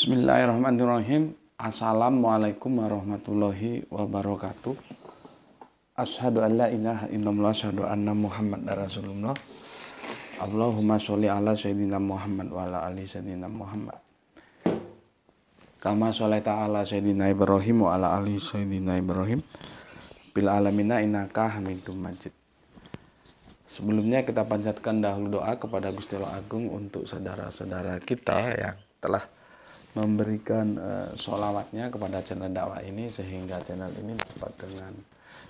Bismillahirrahmanirrahim. Assalamualaikum warahmatullahi wabarakatuh. Ashadu an la ilaha illallah, ashadu anna Muhammad Rasulullah. Allahumma sholli ala Sayyidina Muhammad wa ala ali Sayyidina Muhammad. Kama sholli ta'ala Sayyidina Ibrahim wa ala ali Sayyidina Ibrahim. Bil alamina innaka hamidum majid. Sebelumnya kita panjatkan dahulu doa kepada Gusti Allah Agung untuk saudara-saudara kita yang telah memberikan uh, eh, solawatnya kepada channel dakwah ini sehingga channel ini dapat dengan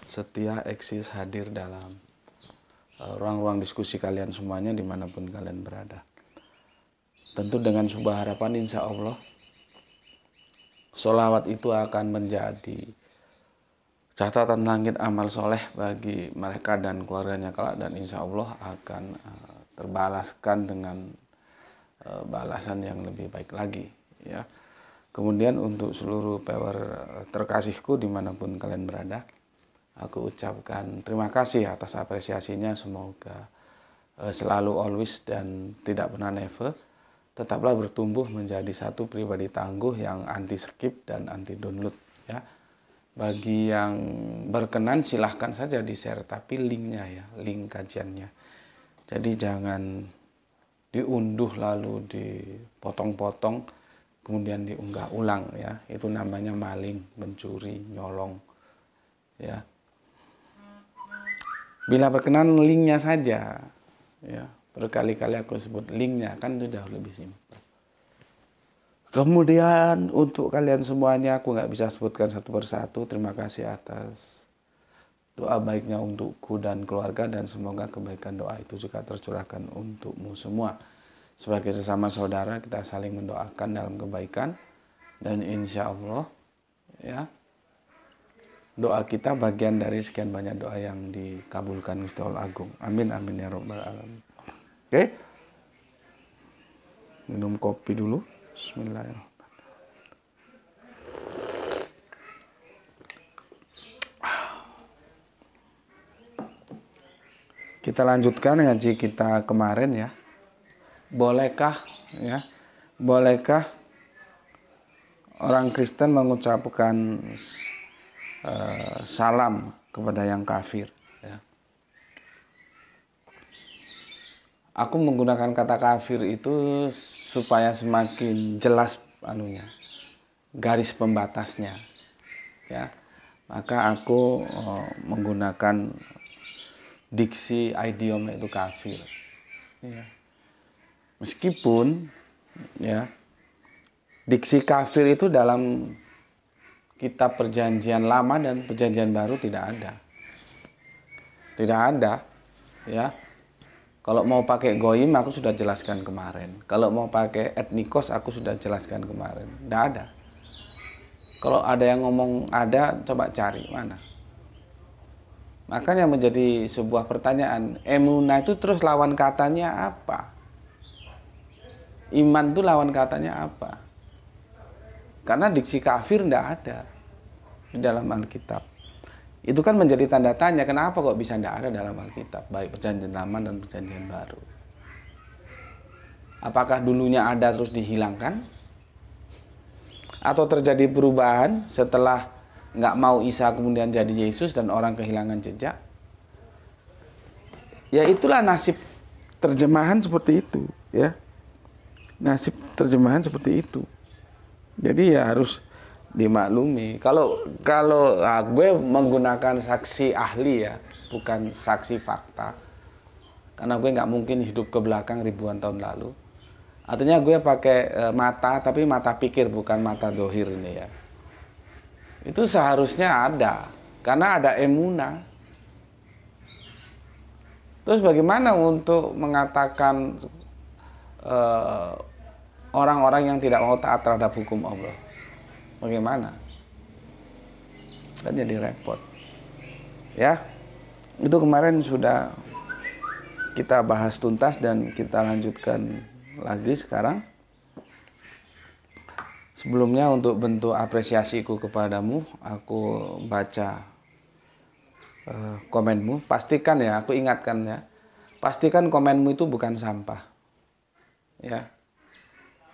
setia eksis hadir dalam eh, ruang-ruang uh, diskusi kalian semuanya dimanapun kalian berada. Tentu dengan sebuah harapan insya Allah sholawat itu akan menjadi catatan langit amal soleh bagi mereka dan keluarganya kelak dan insya Allah akan uh, terbalaskan dengan balasan yang lebih baik lagi ya kemudian untuk seluruh power eh, terkasihku dimanapun kalian berada aku ucapkan terima kasih atas apresiasinya semoga eh, selalu always dan tidak pernah never tetaplah bertumbuh menjadi satu pribadi tangguh yang anti skip dan anti download ya bagi yang berkenan silahkan saja di share tapi linknya ya link kajiannya jadi jangan diunduh lalu dipotong-potong kemudian diunggah ulang ya itu namanya maling mencuri nyolong ya bila berkenan linknya saja ya berkali-kali aku sebut linknya kan itu jauh lebih simpel kemudian untuk kalian semuanya aku nggak bisa sebutkan satu persatu terima kasih atas doa baiknya untukku dan keluarga dan semoga kebaikan doa itu juga tercurahkan untukmu semua sebagai sesama saudara kita saling mendoakan dalam kebaikan dan insya Allah ya doa kita bagian dari sekian banyak doa yang dikabulkan Gusti Allah Agung. Amin amin ya robbal alamin. Oke. Minum kopi dulu. Bismillahirrahmanirrahim. Kita lanjutkan ngaji kita kemarin ya bolehkah ya bolehkah orang Kristen mengucapkan uh, salam kepada yang kafir ya. aku menggunakan kata kafir itu supaya semakin jelas anunya garis pembatasnya ya maka aku uh, menggunakan diksi idiom itu kafir ya. Meskipun ya diksi kafir itu dalam kitab perjanjian lama dan perjanjian baru tidak ada. Tidak ada ya. Kalau mau pakai goyim aku sudah jelaskan kemarin. Kalau mau pakai etnikos aku sudah jelaskan kemarin. Tidak ada. Kalau ada yang ngomong ada coba cari mana. Makanya menjadi sebuah pertanyaan, emuna itu terus lawan katanya apa? Iman itu lawan katanya apa? Karena diksi kafir tidak ada di dalam Alkitab. Itu kan menjadi tanda tanya kenapa kok bisa tidak ada dalam Alkitab, baik perjanjian lama dan perjanjian baru. Apakah dulunya ada terus dihilangkan? Atau terjadi perubahan setelah nggak mau Isa kemudian jadi Yesus dan orang kehilangan jejak? Ya itulah nasib terjemahan seperti itu, ya nasib terjemahan seperti itu jadi ya harus dimaklumi kalau kalau nah, gue menggunakan saksi ahli ya bukan saksi fakta karena gue nggak mungkin hidup ke belakang ribuan tahun lalu artinya gue pakai e, mata tapi mata pikir bukan mata dohir ini ya itu seharusnya ada karena ada emuna terus bagaimana untuk mengatakan e, orang-orang yang tidak mau taat terhadap hukum Allah. Bagaimana? Kan jadi repot. Ya, itu kemarin sudah kita bahas tuntas dan kita lanjutkan lagi sekarang. Sebelumnya untuk bentuk apresiasiku kepadamu, aku baca uh, komenmu. Pastikan ya, aku ingatkan ya. Pastikan komenmu itu bukan sampah. Ya,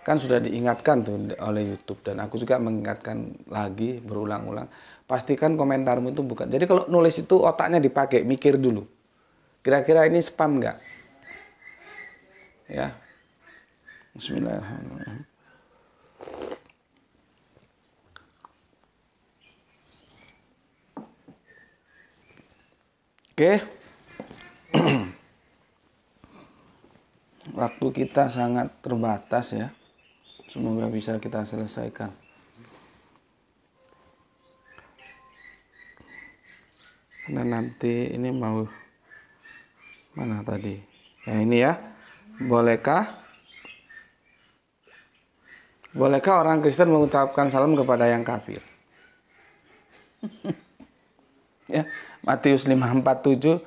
kan sudah diingatkan tuh oleh YouTube dan aku juga mengingatkan lagi berulang-ulang pastikan komentarmu itu bukan jadi kalau nulis itu otaknya dipakai mikir dulu kira-kira ini spam nggak ya Bismillahirrahmanirrahim Oke. Waktu kita sangat terbatas ya. Semoga bisa kita selesaikan. Karena nanti ini mau mana tadi? Ya ini ya. Bolehkah Bolehkah orang Kristen mengucapkan salam kepada yang kafir? ya, Matius 5:47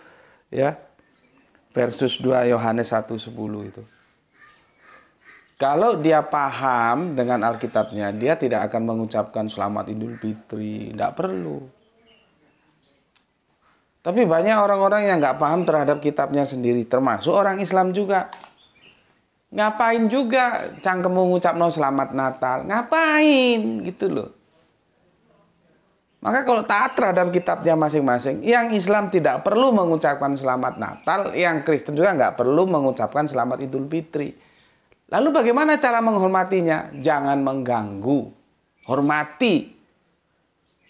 ya versus 2 Yohanes 1:10 itu. Kalau dia paham dengan Alkitabnya, dia tidak akan mengucapkan selamat Idul Fitri, tidak perlu. Tapi banyak orang-orang yang nggak paham terhadap kitabnya sendiri, termasuk orang Islam juga. Ngapain juga cangkem mengucap no selamat Natal? Ngapain gitu loh. Maka kalau taat terhadap kitabnya masing-masing, yang Islam tidak perlu mengucapkan selamat Natal, yang Kristen juga nggak perlu mengucapkan selamat Idul Fitri. Lalu bagaimana cara menghormatinya? Jangan mengganggu. Hormati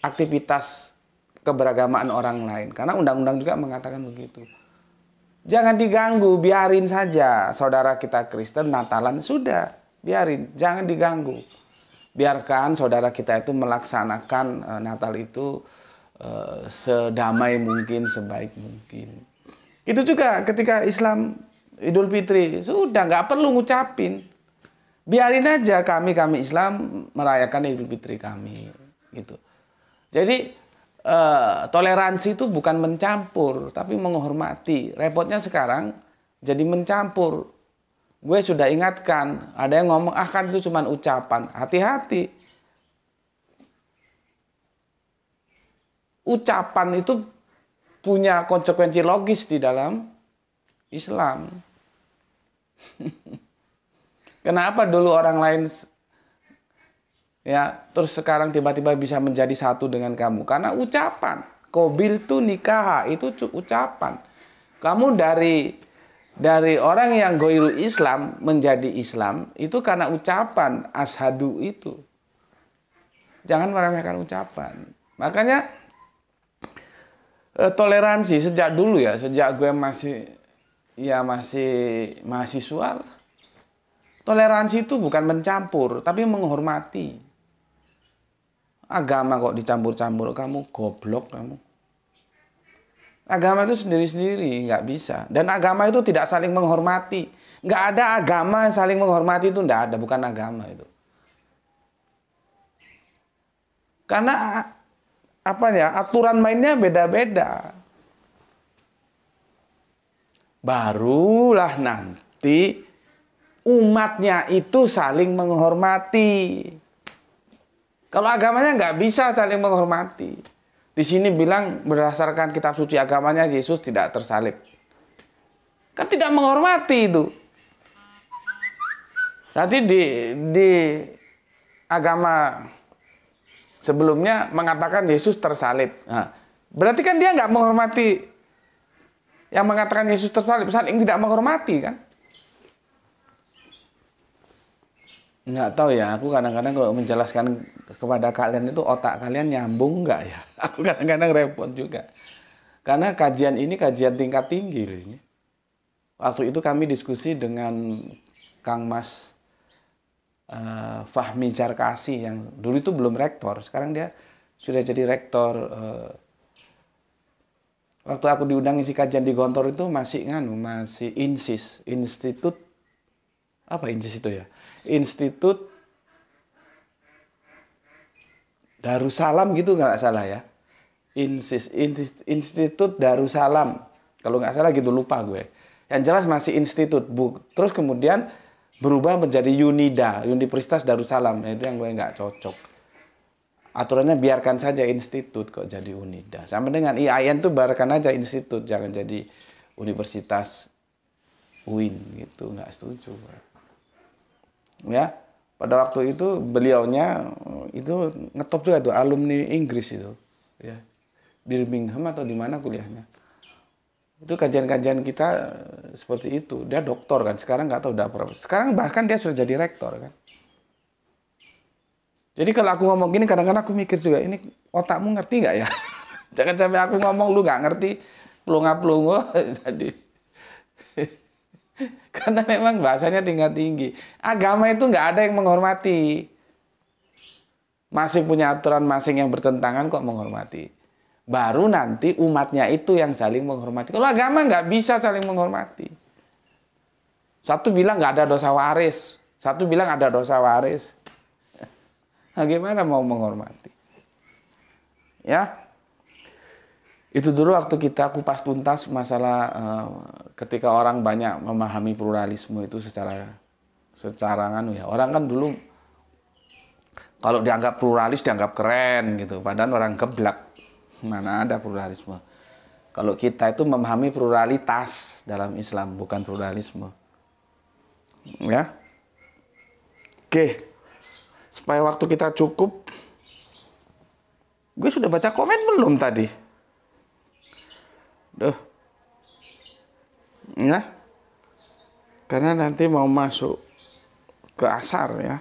aktivitas keberagamaan orang lain. Karena undang-undang juga mengatakan begitu. Jangan diganggu, biarin saja. Saudara kita Kristen Natalan sudah, biarin, jangan diganggu. Biarkan saudara kita itu melaksanakan eh, Natal itu eh, sedamai mungkin, sebaik mungkin. Itu juga ketika Islam Idul Fitri sudah nggak perlu ngucapin biarin aja kami kami Islam merayakan Idul Fitri kami gitu jadi eh, toleransi itu bukan mencampur tapi menghormati repotnya sekarang jadi mencampur gue sudah ingatkan ada yang ngomong ah kan itu cuma ucapan hati-hati ucapan itu punya konsekuensi logis di dalam Islam. Kenapa dulu orang lain ya terus sekarang tiba-tiba bisa menjadi satu dengan kamu? Karena ucapan. Kobil tu nikah itu ucapan. Kamu dari dari orang yang goil Islam menjadi Islam itu karena ucapan ashadu itu. Jangan meremehkan ucapan. Makanya eh, toleransi sejak dulu ya, sejak gue masih ya masih mahasiswa lah. Toleransi itu bukan mencampur, tapi menghormati. Agama kok dicampur-campur, kamu goblok kamu. Agama itu sendiri-sendiri, nggak bisa. Dan agama itu tidak saling menghormati. Nggak ada agama yang saling menghormati itu nggak ada, bukan agama itu. Karena apa ya aturan mainnya beda-beda barulah nanti umatnya itu saling menghormati. Kalau agamanya nggak bisa saling menghormati. Di sini bilang berdasarkan kitab suci agamanya Yesus tidak tersalib. Kan tidak menghormati itu. Nanti di, di agama sebelumnya mengatakan Yesus tersalib. Nah, berarti kan dia nggak menghormati yang mengatakan Yesus tersalib saling tidak menghormati kan? Nggak tahu ya, aku kadang-kadang kalau menjelaskan kepada kalian itu otak kalian nyambung nggak ya? Aku kadang-kadang repot juga. Karena kajian ini kajian tingkat tinggi loh ini. Waktu itu kami diskusi dengan Kang Mas uh, Fahmi Jarkasi yang dulu itu belum rektor, sekarang dia sudah jadi rektor uh, waktu aku diundang isi kajian di Gontor itu masih nganu masih insis institut apa insis itu ya institut Darussalam gitu nggak salah ya insis institut Darussalam kalau nggak salah gitu lupa gue yang jelas masih institut bu terus kemudian berubah menjadi Unida Universitas Darussalam nah, itu yang gue nggak cocok aturannya biarkan saja institut kok jadi unida sama dengan IAIN tuh biarkan aja institut jangan jadi universitas UIN gitu nggak setuju ya pada waktu itu beliaunya eh, itu ngetop juga tuh alumni Inggris itu ya Birmingham atau di mana kuliahnya itu kajian-kajian kita eh, seperti itu dia doktor kan sekarang nggak tahu udah apa sekarang bahkan dia sudah jadi rektor kan jadi kalau aku ngomong gini kadang-kadang aku mikir juga ini otakmu ngerti nggak ya? Jangan sampai aku ngomong lu nggak ngerti pelunga-pelungo jadi. Karena memang bahasanya tingkat tinggi. Agama itu nggak ada yang menghormati. Masih punya aturan masing yang bertentangan kok menghormati. Baru nanti umatnya itu yang saling menghormati. Kalau agama nggak bisa saling menghormati. Satu bilang nggak ada dosa waris. Satu bilang ada dosa waris. Bagaimana mau menghormati? Ya, itu dulu waktu kita kupas tuntas masalah uh, ketika orang banyak memahami pluralisme itu secara secara anu ya orang kan dulu kalau dianggap pluralis dianggap keren gitu padahal orang kebelak mana ada pluralisme kalau kita itu memahami pluralitas dalam Islam bukan pluralisme ya oke okay supaya waktu kita cukup. Gue sudah baca komen belum tadi? Duh. Ya. Karena nanti mau masuk ke asar ya.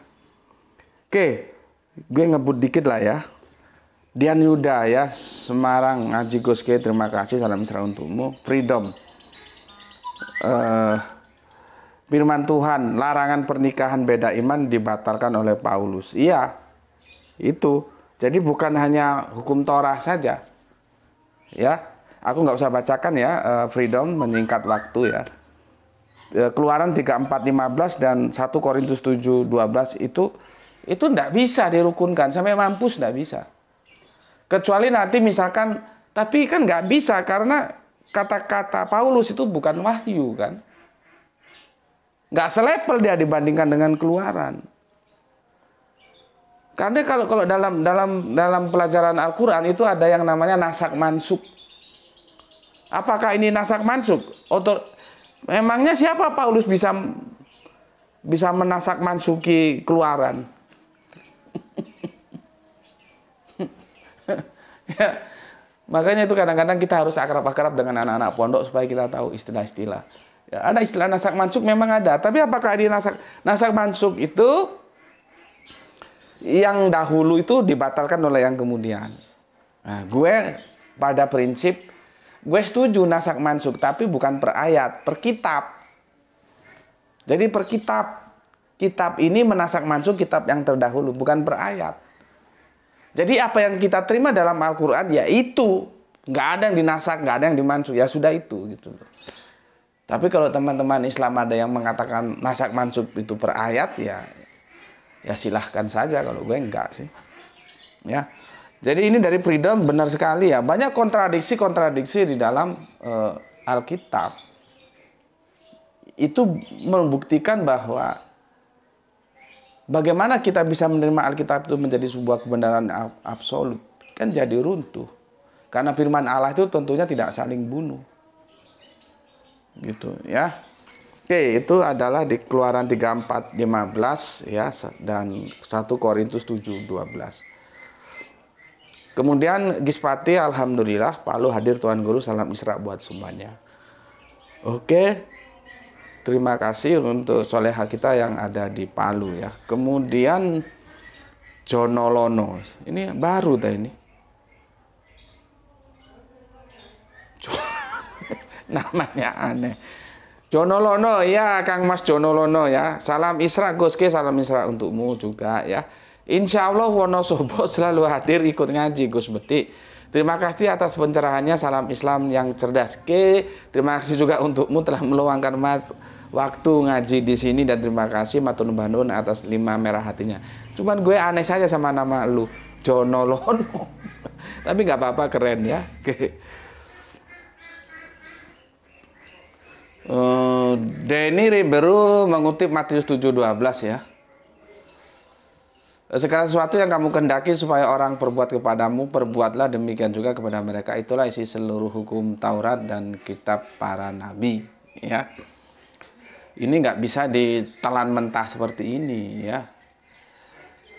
Oke, gue ngebut dikit lah ya. Dian Yuda ya, Semarang, Ngaji Goske, terima kasih, salam sejahtera untukmu. Freedom. Uh, firman Tuhan, larangan pernikahan beda iman dibatalkan oleh Paulus. Iya, itu. Jadi bukan hanya hukum Torah saja. Ya, aku nggak usah bacakan ya, eh, Freedom meningkat waktu ya. Eh, Keluaran 34:15 dan 1 Korintus 7:12 itu itu nggak bisa dirukunkan sampai mampus nggak bisa. Kecuali nanti misalkan, tapi kan nggak bisa karena kata-kata Paulus itu bukan wahyu kan Nggak selevel dia dibandingkan dengan keluaran. Karena kalau kalau dalam dalam dalam pelajaran Al-Qur'an itu ada yang namanya nasak mansuk. Apakah ini nasak mansuk? Otor, memangnya siapa Paulus bisa bisa menasak mansuki keluaran? ya, makanya itu kadang-kadang kita harus akrab-akrab dengan anak-anak pondok supaya kita tahu istilah-istilah. Ya, ada istilah nasak mansuk memang ada. Tapi apakah di nasak nasak mansuk itu yang dahulu itu dibatalkan oleh yang kemudian? Nah, gue pada prinsip gue setuju nasak mansuk tapi bukan per ayat, per kitab. Jadi per kitab. Kitab ini menasak mansuk kitab yang terdahulu, bukan per ayat. Jadi apa yang kita terima dalam Al-Qur'an ya itu nggak ada yang dinasak, nggak ada yang dimansuk, ya sudah itu gitu tapi kalau teman-teman Islam ada yang mengatakan nasak mansub itu per ayat ya ya silahkan saja kalau gue enggak sih. Ya. Jadi ini dari Freedom benar sekali ya. Banyak kontradiksi-kontradiksi di dalam uh, Alkitab. Itu membuktikan bahwa bagaimana kita bisa menerima Alkitab itu menjadi sebuah kebenaran absolut. Kan jadi runtuh. Karena firman Allah itu tentunya tidak saling bunuh gitu ya Oke itu adalah di keluaran 34 15 ya dan 1 Korintus 7 12 Kemudian Gispati Alhamdulillah Palu hadir Tuhan Guru salam Isra buat semuanya Oke terima kasih untuk soleha kita yang ada di Palu ya Kemudian Jonolono ini baru tadi ini namanya aneh. Jonolono ya Kang Mas Jonolono ya. Salam Isra Goske, salam Isra untukmu juga ya. Insya Allah Wonosobo selalu hadir ikut ngaji Gus Beti. Terima kasih atas pencerahannya salam Islam yang cerdas ke. Terima kasih juga untukmu telah meluangkan waktu ngaji di sini dan terima kasih Matun Bandun atas lima merah hatinya. Cuman gue aneh saja sama nama lu Jonolono. Tapi nggak apa-apa keren ya. Oke. Eh, Denny Ribeiro mengutip Matius 7:12 ya. Sekarang sesuatu yang kamu kendaki supaya orang perbuat kepadamu, perbuatlah demikian juga kepada mereka. Itulah isi seluruh hukum Taurat dan kitab para nabi. Ya, ini nggak bisa ditelan mentah seperti ini ya.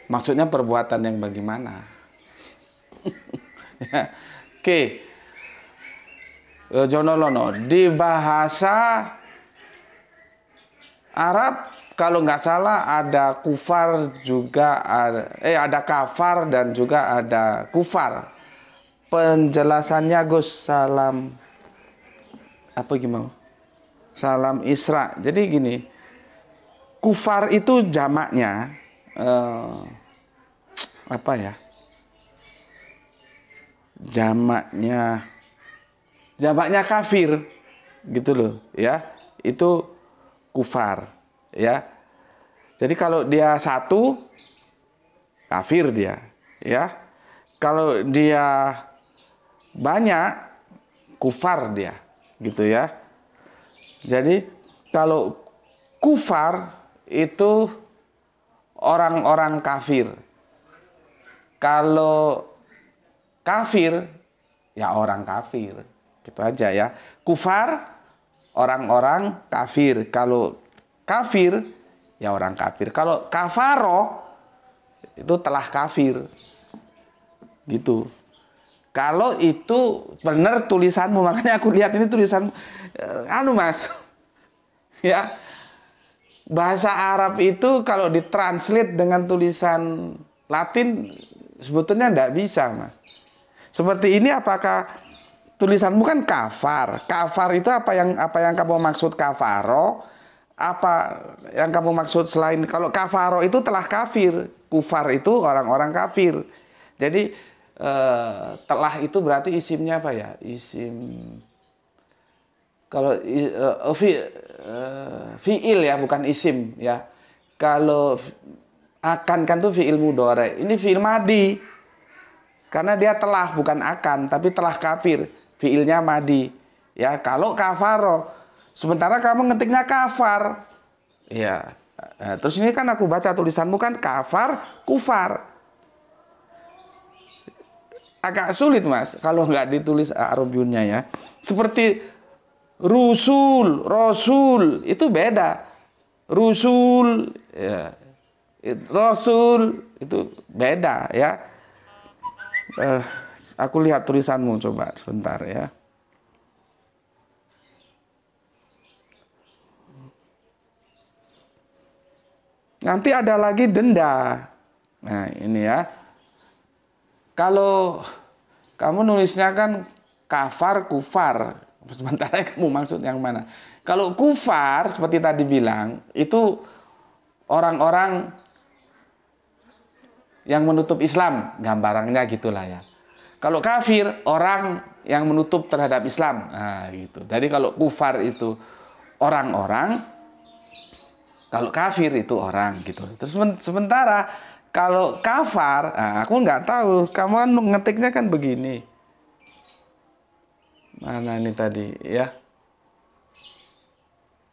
Maksudnya perbuatan yang bagaimana? ya. Oke, okay. Eh, Jonolono di bahasa Arab kalau nggak salah ada kufar juga ada, eh ada kafar dan juga ada kufar penjelasannya Gus salam apa gimana salam Isra jadi gini kufar itu jamaknya eh, apa ya jamaknya jamaknya kafir gitu loh ya itu kufar ya jadi kalau dia satu kafir dia ya kalau dia banyak kufar dia gitu ya jadi kalau kufar itu orang-orang kafir kalau kafir ya orang kafir Gitu aja ya. Kufar orang-orang kafir. Kalau kafir ya orang kafir. Kalau kafaro itu telah kafir. Gitu. Kalau itu benar tulisanmu, makanya aku lihat ini tulisan eh, anu Mas. ya. Bahasa Arab itu kalau ditranslate dengan tulisan Latin sebetulnya tidak bisa, Mas. Seperti ini apakah tulisanmu kan kafar. Kafar itu apa yang apa yang kamu maksud kafaro? Apa yang kamu maksud selain kalau kafaro itu telah kafir, kufar itu orang-orang kafir. Jadi eh, telah itu berarti isimnya apa ya? Isim kalau uh, fi, uh, fiil ya bukan isim ya. Kalau akan kan tuh fiil mudore. Ini fiil madi. Karena dia telah bukan akan tapi telah kafir fiilnya madi. Ya, kalau kafaro. Sementara kamu ngetiknya kafar. Ya. terus ini kan aku baca tulisanmu kan kafar, kufar. Agak sulit, Mas, kalau nggak ditulis eh, Arabiunnya ya. Seperti rusul, rasul, itu beda. Rusul, ya. Rasul itu beda ya. Uh, Aku lihat tulisanmu coba sebentar ya. Nanti ada lagi denda. Nah, ini ya. Kalau kamu nulisnya kan kafar kufar. Sementara kamu maksud yang mana? Kalau kufar seperti tadi bilang, itu orang-orang yang menutup Islam, gambarannya gitulah ya. Kalau kafir orang yang menutup terhadap Islam. Nah, gitu. Jadi kalau kufar itu orang-orang, kalau kafir itu orang gitu. Terus sementara kalau kafar, nah, aku nggak tahu. Kamu kan ngetiknya kan begini. Mana ini tadi ya?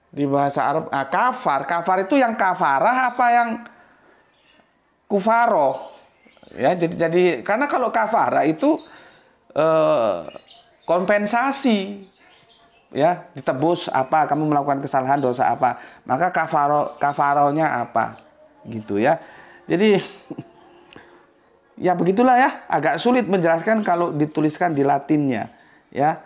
Di bahasa Arab, ah, kafar, kafar itu yang kafarah apa yang kufaro? Ya, jadi jadi karena kalau kafara itu eh, kompensasi ya ditebus apa kamu melakukan kesalahan dosa apa maka kafaro kafaronya apa gitu ya jadi ya begitulah ya agak sulit menjelaskan kalau dituliskan di latinnya ya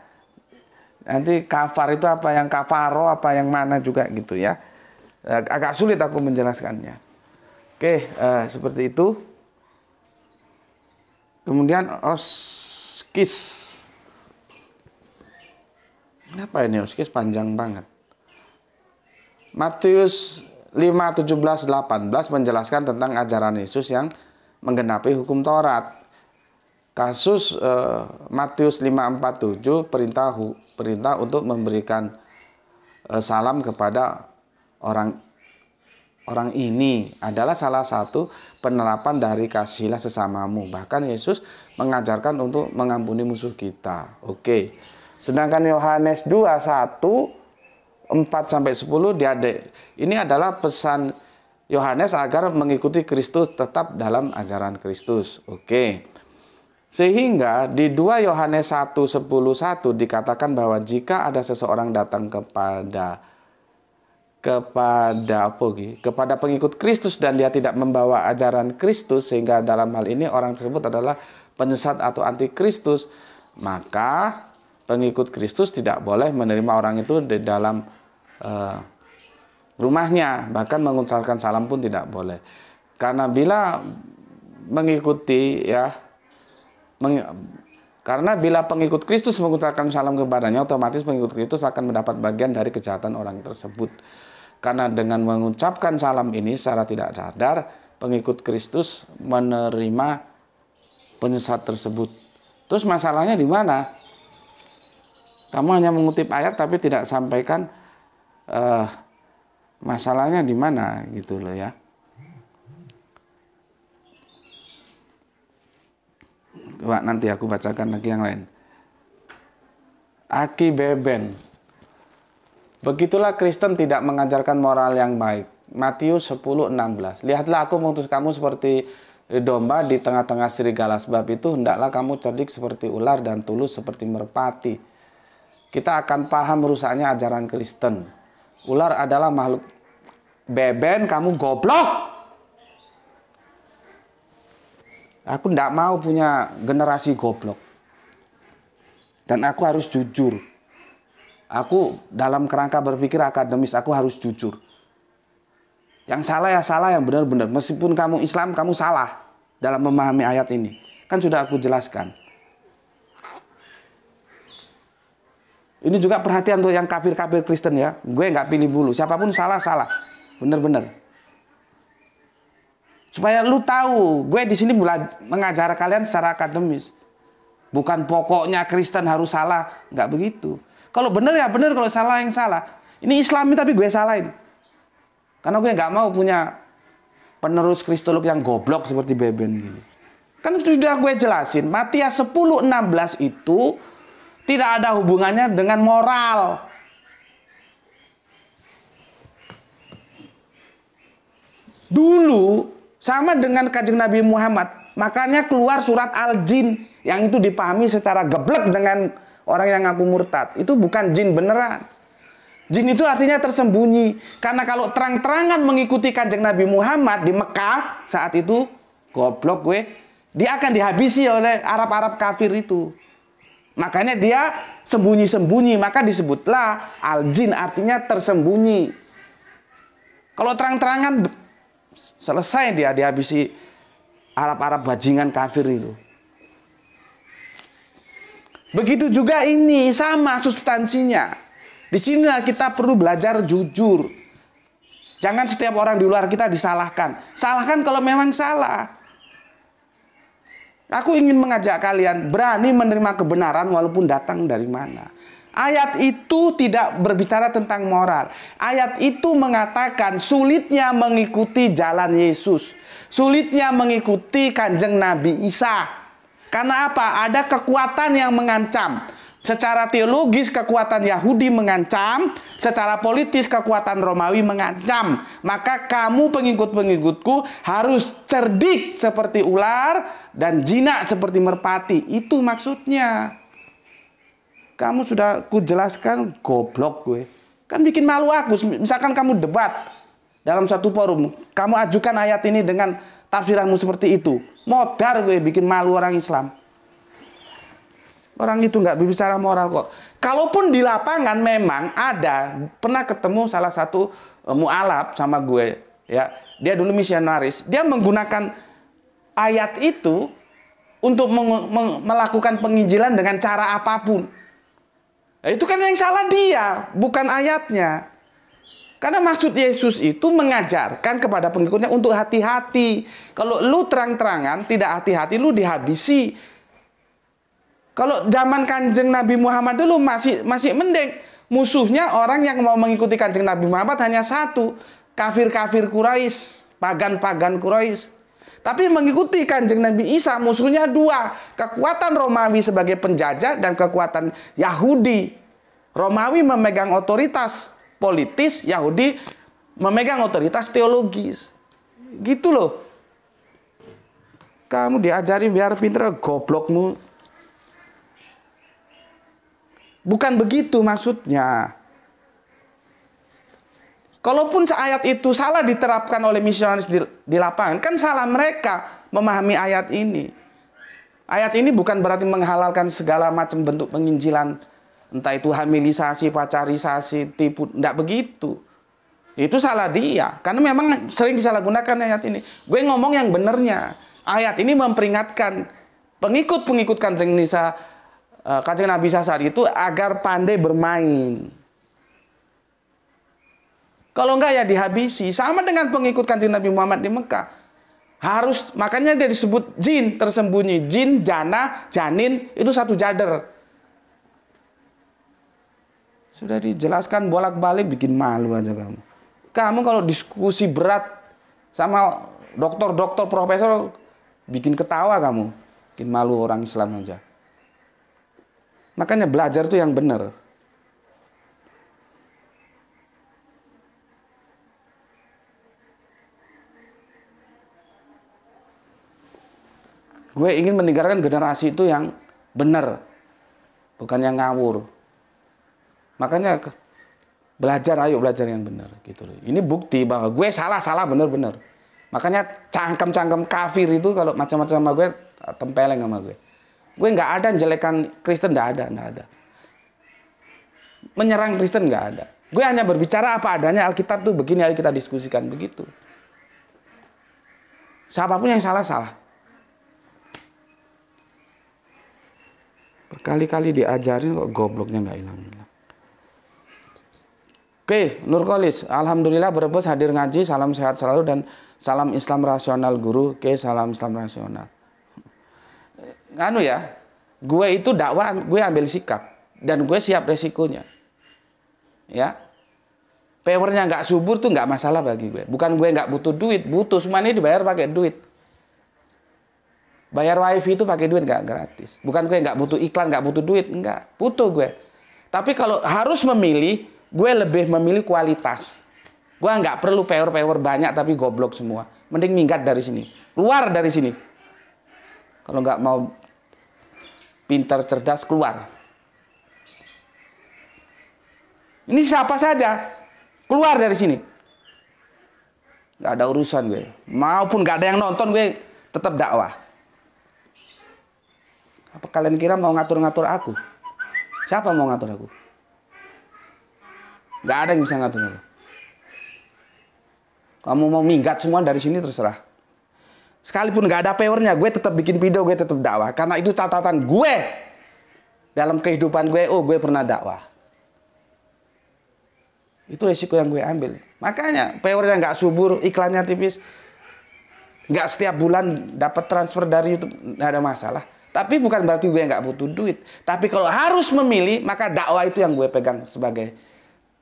nanti kafar itu apa yang kafaro apa yang mana juga gitu ya agak sulit aku menjelaskannya oke eh, seperti itu Kemudian oskis. Kenapa ini oskis panjang banget? Matius 5, 17, 18 menjelaskan tentang ajaran Yesus yang menggenapi hukum Taurat. Kasus eh, Matius 5, 4, 7 perintah, perintah untuk memberikan eh, salam kepada orang orang ini adalah salah satu penerapan dari kasihlah sesamamu. Bahkan Yesus mengajarkan untuk mengampuni musuh kita. Oke. Sedangkan Yohanes 2 1 4 sampai 10 dia ini adalah pesan Yohanes agar mengikuti Kristus tetap dalam ajaran Kristus. Oke. Sehingga di 2 Yohanes 1 10 1 dikatakan bahwa jika ada seseorang datang kepada kepada apa kepada pengikut Kristus dan dia tidak membawa ajaran Kristus sehingga dalam hal ini orang tersebut adalah penyesat atau anti Kristus maka pengikut Kristus tidak boleh menerima orang itu di dalam uh, rumahnya bahkan mengucapkan salam pun tidak boleh karena bila mengikuti ya meng, karena bila pengikut Kristus mengucapkan salam kepadanya otomatis pengikut Kristus akan mendapat bagian dari kejahatan orang tersebut karena dengan mengucapkan salam ini secara tidak sadar, pengikut Kristus menerima penyesat tersebut. Terus masalahnya di mana? Kamu hanya mengutip ayat tapi tidak sampaikan uh, masalahnya di mana gitu loh ya. Coba nanti aku bacakan lagi yang lain. Aki Beben Begitulah Kristen tidak mengajarkan moral yang baik. Matius 10:16. Lihatlah aku mengutus kamu seperti domba di tengah-tengah serigala sebab itu hendaklah kamu cerdik seperti ular dan tulus seperti merpati. Kita akan paham rusaknya ajaran Kristen. Ular adalah makhluk beben kamu goblok. Aku tidak mau punya generasi goblok. Dan aku harus jujur. Aku dalam kerangka berpikir akademis aku harus jujur. Yang salah ya salah, yang benar benar. Meskipun kamu Islam, kamu salah dalam memahami ayat ini. Kan sudah aku jelaskan. Ini juga perhatian untuk yang kafir-kafir Kristen ya. Gue nggak pilih bulu. Siapapun salah salah. benar benar. Supaya lu tahu, gue di sini mengajar kalian secara akademis. Bukan pokoknya Kristen harus salah, nggak begitu. Kalau benar ya benar, kalau salah yang salah. Ini Islami tapi gue salahin. Karena gue nggak mau punya penerus kristolog yang goblok seperti Beben gini. Kan sudah gue jelasin, Matias 10:16 itu tidak ada hubungannya dengan moral. Dulu sama dengan kajeng Nabi Muhammad, makanya keluar surat Al-Jin yang itu dipahami secara geblek dengan orang yang ngaku murtad itu bukan jin beneran. Jin itu artinya tersembunyi. Karena kalau terang-terangan mengikuti kanjeng Nabi Muhammad di Mekah saat itu, goblok gue, dia akan dihabisi oleh Arab-Arab kafir itu. Makanya dia sembunyi-sembunyi, maka disebutlah al-jin artinya tersembunyi. Kalau terang-terangan selesai dia dihabisi Arab-Arab bajingan kafir itu. Begitu juga ini sama substansinya. Di sini kita perlu belajar jujur. Jangan setiap orang di luar kita disalahkan. Salahkan kalau memang salah. Aku ingin mengajak kalian berani menerima kebenaran walaupun datang dari mana. Ayat itu tidak berbicara tentang moral. Ayat itu mengatakan sulitnya mengikuti jalan Yesus, sulitnya mengikuti Kanjeng Nabi Isa. Karena apa? Ada kekuatan yang mengancam. Secara teologis kekuatan Yahudi mengancam, secara politis kekuatan Romawi mengancam. Maka kamu pengikut-pengikutku harus cerdik seperti ular dan jinak seperti merpati. Itu maksudnya. Kamu sudah kujelaskan goblok gue. Kan bikin malu aku. Misalkan kamu debat dalam satu forum, kamu ajukan ayat ini dengan tafsiranmu seperti itu Modar gue bikin malu orang Islam. Orang itu nggak berbicara moral kok. Kalaupun di lapangan memang ada pernah ketemu salah satu uh, eh, mualaf sama gue ya. Dia dulu misionaris. Dia menggunakan ayat itu untuk melakukan penginjilan dengan cara apapun. Nah, itu kan yang salah dia, bukan ayatnya. Karena maksud Yesus itu mengajarkan kepada pengikutnya untuk hati-hati. Kalau lu terang-terangan tidak hati-hati lu dihabisi. Kalau zaman Kanjeng Nabi Muhammad dulu masih masih mendek, musuhnya orang yang mau mengikuti Kanjeng Nabi Muhammad hanya satu, kafir-kafir Quraisy, pagan-pagan Quraisy. Tapi mengikuti kanjeng Nabi Isa musuhnya dua. Kekuatan Romawi sebagai penjajah dan kekuatan Yahudi. Romawi memegang otoritas politis, Yahudi memegang otoritas teologis. Gitu loh. Kamu diajari biar pinter goblokmu. Bukan begitu maksudnya. Kalaupun ayat itu salah diterapkan oleh misionaris di, di lapangan, kan salah mereka memahami ayat ini. Ayat ini bukan berarti menghalalkan segala macam bentuk penginjilan entah itu hamilisasi, pacarisasi, tipu, tidak begitu. Itu salah dia, karena memang sering disalahgunakan ayat ini. Gue ngomong yang benernya. Ayat ini memperingatkan pengikut-pengikut Kanjeng Nisa eh, Kanjeng Nabi Sasar itu agar pandai bermain. Kalau enggak ya dihabisi. Sama dengan pengikut Kanjeng Nabi Muhammad di Mekah. Harus makanya dia disebut jin tersembunyi, jin, jana, janin itu satu jader. Sudah dijelaskan bolak-balik bikin malu aja kamu. Kamu kalau diskusi berat sama dokter-dokter profesor bikin ketawa kamu, bikin malu orang Islam aja. Makanya belajar tuh yang benar. Gue ingin meninggalkan generasi itu yang benar, bukan yang ngawur. Makanya belajar ayo belajar yang benar gitu loh. Ini bukti bahwa gue salah salah benar-benar Makanya cangkem-cangkem kafir itu kalau macam-macam sama gue tempeleng sama gue. Gue nggak ada jelekan Kristen nggak ada nggak ada. Menyerang Kristen nggak ada. Gue hanya berbicara apa adanya Alkitab tuh begini ayo kita diskusikan begitu. Siapapun yang salah salah. Berkali-kali diajarin kok gobloknya nggak hilang-hilang. Oke, Nur Alhamdulillah Brebes hadir ngaji, salam sehat selalu dan salam Islam rasional guru. Oke, salam Islam rasional. Anu ya, gue itu dakwah, gue ambil sikap dan gue siap resikonya. Ya, powernya nggak subur tuh nggak masalah bagi gue. Bukan gue nggak butuh duit, butuh semua ini dibayar pakai duit. Bayar wifi itu pakai duit nggak gratis. Bukan gue nggak butuh iklan, nggak butuh duit, nggak butuh gue. Tapi kalau harus memilih, gue lebih memilih kualitas gue nggak perlu power-power banyak tapi goblok semua mending minggat dari sini keluar dari sini kalau nggak mau pintar cerdas keluar ini siapa saja keluar dari sini Gak ada urusan gue maupun nggak ada yang nonton gue tetap dakwah apa kalian kira mau ngatur-ngatur aku siapa mau ngatur aku Nggak ada yang bisa ngatur lu. Kamu mau minggat semua dari sini terserah. Sekalipun nggak ada powernya, gue tetap bikin video, gue tetap dakwah. Karena itu catatan gue dalam kehidupan gue. Oh, gue pernah dakwah. Itu resiko yang gue ambil. Makanya powernya gak subur, iklannya tipis, Gak setiap bulan dapat transfer dari YouTube, nggak ada masalah. Tapi bukan berarti gue gak butuh duit. Tapi kalau harus memilih, maka dakwah itu yang gue pegang sebagai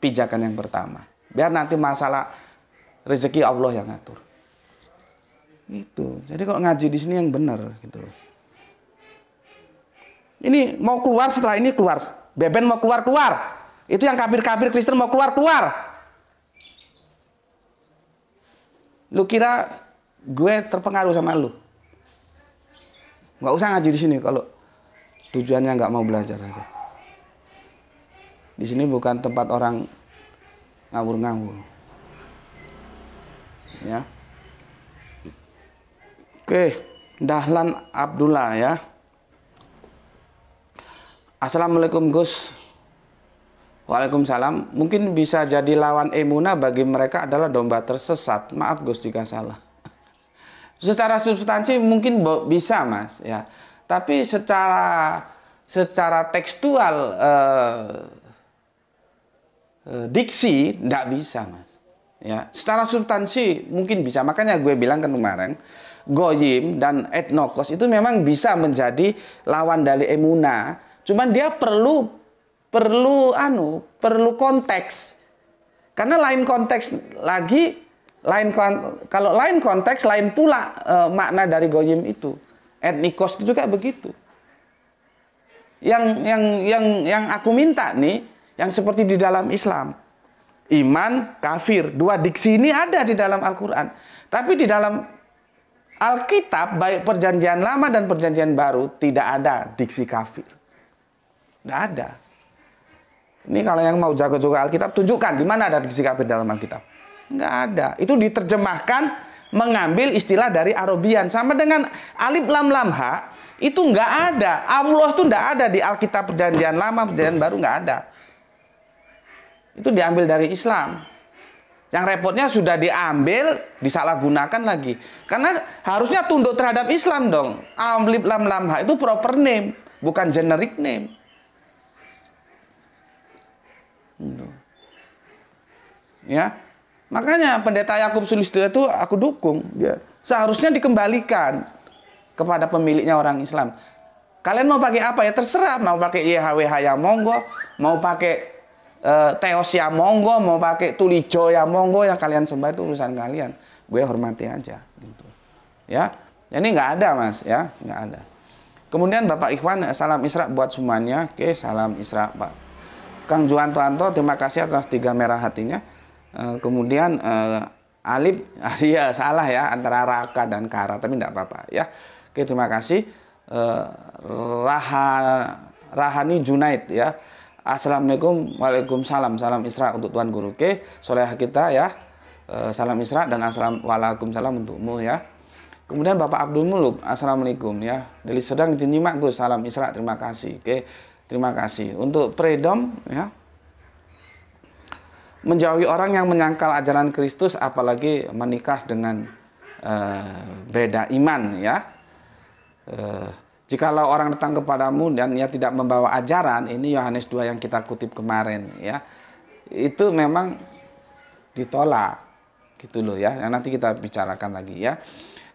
pijakan yang pertama. Biar nanti masalah rezeki Allah yang ngatur. Itu. Jadi kalau ngaji di sini yang benar gitu Ini mau keluar setelah ini keluar. Beben mau keluar keluar. Itu yang kabir-kabir Kristen mau keluar keluar. Lu kira gue terpengaruh sama lu? Gak usah ngaji di sini kalau tujuannya nggak mau belajar aja. Di sini bukan tempat orang ngawur-ngawur. Ya. Oke, Dahlan Abdullah ya. Assalamualaikum Gus. Waalaikumsalam. Mungkin bisa jadi lawan emuna bagi mereka adalah domba tersesat. Maaf Gus jika salah. Secara substansi mungkin bisa Mas ya. Tapi secara secara tekstual eh, Eh, diksi tidak bisa mas ya secara substansi mungkin bisa makanya gue bilang kan kemarin goyim dan etnokos itu memang bisa menjadi lawan dari emuna cuman dia perlu perlu anu perlu konteks karena lain konteks lagi lain kalau lain konteks lain pula e, makna dari goyim itu etnikos itu juga begitu yang yang yang yang aku minta nih yang seperti di dalam Islam. Iman, kafir, dua diksi ini ada di dalam Al-Qur'an. Tapi di dalam Alkitab baik perjanjian lama dan perjanjian baru tidak ada diksi kafir. Tidak ada. Ini kalau yang mau jago juga Alkitab tunjukkan di mana ada diksi kafir dalam Alkitab. Tidak ada. Itu diterjemahkan mengambil istilah dari Arabian sama dengan alif lam lam ha itu nggak ada. Allah itu nggak ada di Alkitab perjanjian lama perjanjian baru nggak ada itu diambil dari Islam. Yang repotnya sudah diambil, disalahgunakan lagi. Karena harusnya tunduk terhadap Islam dong. Amlib lam lam ha itu proper name, bukan generic name. Gitu. Ya. Makanya pendeta Yakub Sulistyo itu aku dukung dia. Ya. Seharusnya dikembalikan kepada pemiliknya orang Islam. Kalian mau pakai apa ya terserah, mau pakai YHWH yang monggo, mau pakai teosia eh, teos ya monggo, mau pakai tulijo ya monggo, yang kalian sembah itu urusan kalian. Gue hormati aja. Gitu. Ya, ini nggak ada mas, ya nggak ada. Kemudian Bapak Ikhwan, salam Isra buat semuanya. Oke, salam Isra Pak. Kang Juan Tuanto, terima kasih atas tiga merah hatinya. Eh, kemudian eh, Alip Alif, ah, iya salah ya antara Raka dan Kara, tapi tidak apa-apa ya. Oke, terima kasih. Rahani Junaid ya. Assalamualaikum Waalaikumsalam Salam Isra untuk Tuan Guru Oke Soleh kita ya eh, Salam Isra dan assalam, Waalaikumsalam untukmu ya Kemudian Bapak Abdul Muluk Assalamualaikum ya Dari Sedang jenimak Gus Salam Isra terima kasih Oke terima kasih Untuk Predom ya Menjauhi orang yang menyangkal ajaran Kristus apalagi menikah dengan uh, beda iman ya Uh, Jikalau orang datang kepadamu dan ia tidak membawa ajaran, ini Yohanes 2 yang kita kutip kemarin ya. Itu memang ditolak gitu loh ya. Yang nah, nanti kita bicarakan lagi ya.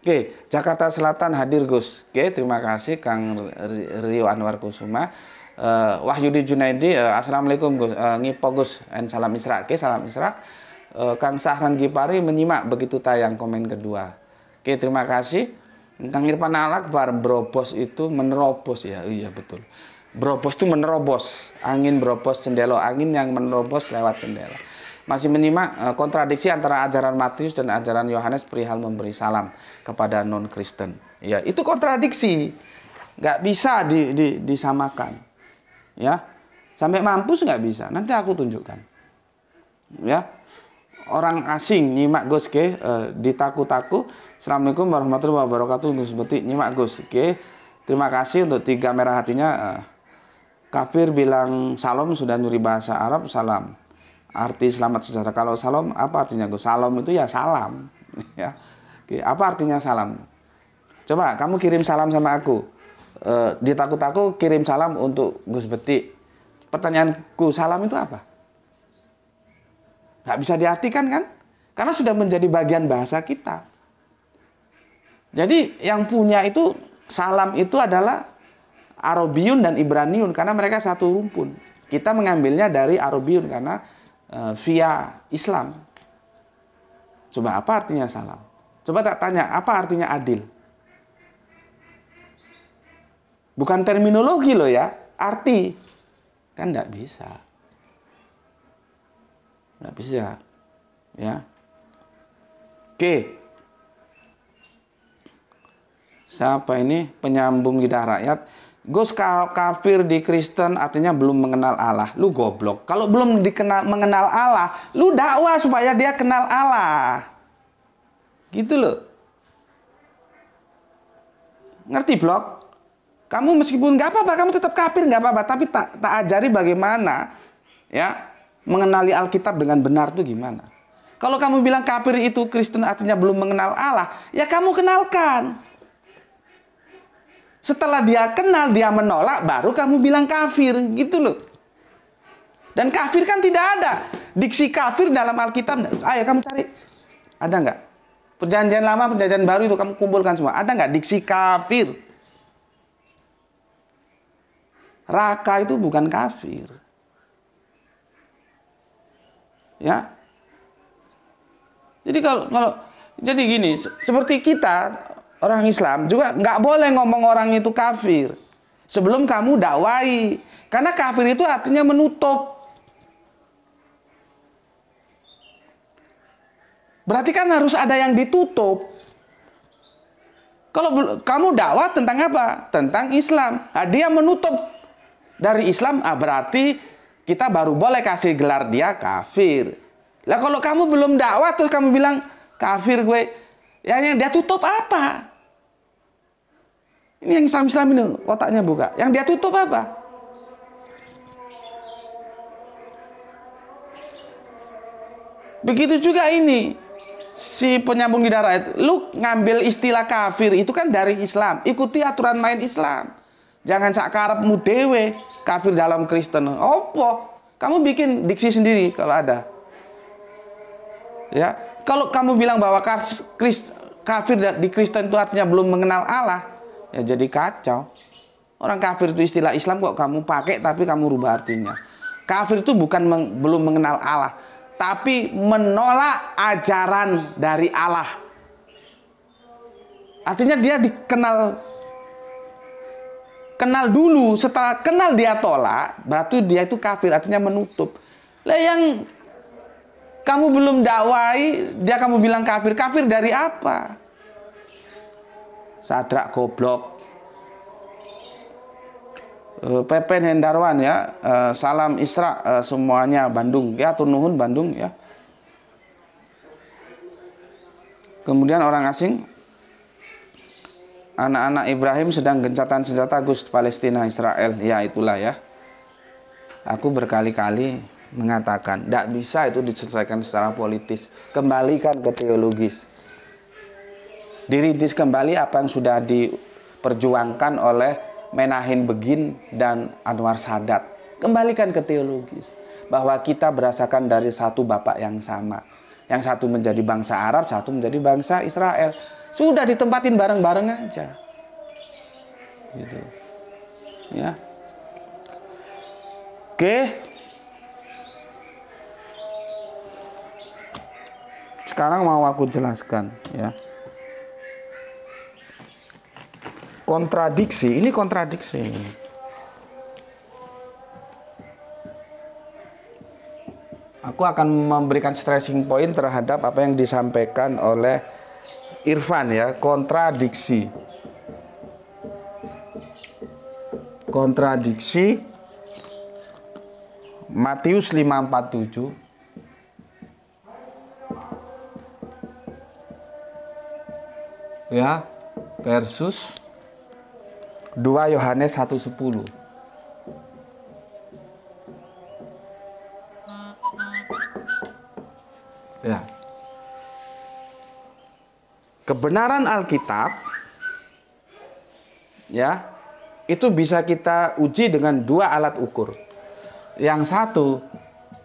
Oke, Jakarta Selatan hadir Gus. Oke, terima kasih Kang Rio Anwar Kusuma. Uh, Wahyudi Junaidi, uh, Assalamualaikum Gus, uh, Ngipo Gus, and salam Isra. Oke, salam Isra. Uh, Kang Sahran Gipari menyimak begitu tayang komen kedua. Oke, terima kasih. Kang Irfan Alakbar akbar berobos itu menerobos ya, iya betul. Berobos itu menerobos, angin berobos cendela, angin yang menerobos lewat cendela. Masih menyimak eh, kontradiksi antara ajaran Matius dan ajaran Yohanes perihal memberi salam kepada non-Kristen. Ya, itu kontradiksi. Nggak bisa di, di, disamakan. Ya, sampai mampus nggak bisa. Nanti aku tunjukkan. Ya, orang asing nyimak Gus ke uh, eh, ditaku-taku. Assalamualaikum warahmatullahi wabarakatuh Gus Beti nyimak Gus ke. Terima kasih untuk tiga merah hatinya. Uh, kafir bilang salam sudah nyuri bahasa Arab salam. Arti selamat sejahtera. Kalau salam apa artinya Gus? Salam itu ya salam. ya. Oke, apa artinya salam? Coba kamu kirim salam sama aku. uh, eh, ditaku taku kirim salam untuk Gus Beti. Pertanyaanku, salam itu apa? Nggak bisa diartikan kan? Karena sudah menjadi bagian bahasa kita. Jadi yang punya itu salam itu adalah Arabiun dan Ibraniun karena mereka satu rumpun. Kita mengambilnya dari Arabiun karena e, via Islam. Coba apa artinya salam? Coba tak tanya apa artinya adil? Bukan terminologi loh ya, arti kan tidak bisa nggak bisa ya oke siapa ini penyambung lidah rakyat Gus kafir di Kristen artinya belum mengenal Allah. Lu goblok. Kalau belum dikenal mengenal Allah, lu dakwah supaya dia kenal Allah. Gitu loh. Ngerti blok? Kamu meskipun nggak apa-apa, kamu tetap kafir nggak apa-apa, tapi tak tak ajari bagaimana ya mengenali Alkitab dengan benar itu gimana? Kalau kamu bilang kafir itu Kristen artinya belum mengenal Allah, ya kamu kenalkan. Setelah dia kenal, dia menolak, baru kamu bilang kafir, gitu loh. Dan kafir kan tidak ada. Diksi kafir dalam Alkitab, ayo kamu cari. Ada nggak? Perjanjian lama, perjanjian baru itu kamu kumpulkan semua. Ada nggak diksi kafir? Raka itu bukan kafir. Ya. Jadi kalau kalau jadi gini, seperti kita orang Islam juga nggak boleh ngomong orang itu kafir sebelum kamu dakwai. Karena kafir itu artinya menutup. Berarti kan harus ada yang ditutup. Kalau kamu dakwah tentang apa? Tentang Islam. Nah, dia menutup dari Islam, ah berarti kita baru boleh kasih gelar dia kafir. Lah kalau kamu belum dakwah terus kamu bilang kafir gue, ya yang dia tutup apa? Ini yang Islam-Islam ini otaknya buka. Yang dia tutup apa? Begitu juga ini si penyambung di darat, lu ngambil istilah kafir itu kan dari Islam, ikuti aturan main Islam. Jangan sakarepmu dewe kafir dalam Kristen. Opo? Kamu bikin diksi sendiri kalau ada. Ya, kalau kamu bilang bahwa kafir di Kristen itu artinya belum mengenal Allah, ya jadi kacau. Orang kafir itu istilah Islam kok kamu pakai tapi kamu rubah artinya. Kafir itu bukan meng, belum mengenal Allah, tapi menolak ajaran dari Allah. Artinya dia dikenal kenal dulu setelah kenal dia tolak berarti dia itu kafir artinya menutup lah yang kamu belum dakwai dia kamu bilang kafir kafir dari apa sadrak goblok eh, Pepen Hendarwan ya eh, salam Isra eh, semuanya Bandung ya turnuhun Bandung ya kemudian orang asing anak-anak Ibrahim sedang gencatan senjata Gus Palestina Israel. Ya itulah ya. Aku berkali-kali mengatakan, tidak bisa itu diselesaikan secara politis. Kembalikan ke teologis. Dirintis kembali apa yang sudah diperjuangkan oleh Menahin Begin dan Anwar Sadat. Kembalikan ke teologis. Bahwa kita berasakan dari satu bapak yang sama. Yang satu menjadi bangsa Arab, satu menjadi bangsa Israel. Sudah ditempatin bareng-bareng aja. Gitu. Ya. Oke. Sekarang mau aku jelaskan ya. Kontradiksi, ini kontradiksi. Aku akan memberikan stressing point terhadap apa yang disampaikan oleh Irfan ya, kontradiksi. Kontradiksi Matius 547 ya versus 2 Yohanes 110 kebenaran Alkitab ya itu bisa kita uji dengan dua alat ukur. Yang satu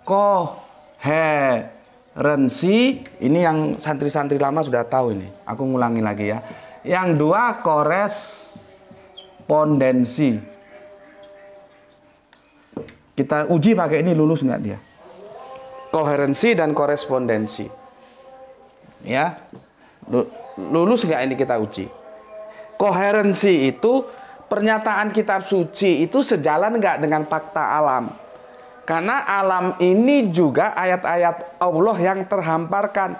koherensi, ini yang santri-santri lama sudah tahu ini. Aku ngulangi lagi ya. Yang dua korespondensi. Kita uji pakai ini lulus nggak dia? Koherensi dan korespondensi. Ya lulus nggak ini kita uji. Koherensi itu pernyataan kitab suci itu sejalan nggak dengan fakta alam. Karena alam ini juga ayat-ayat Allah yang terhamparkan.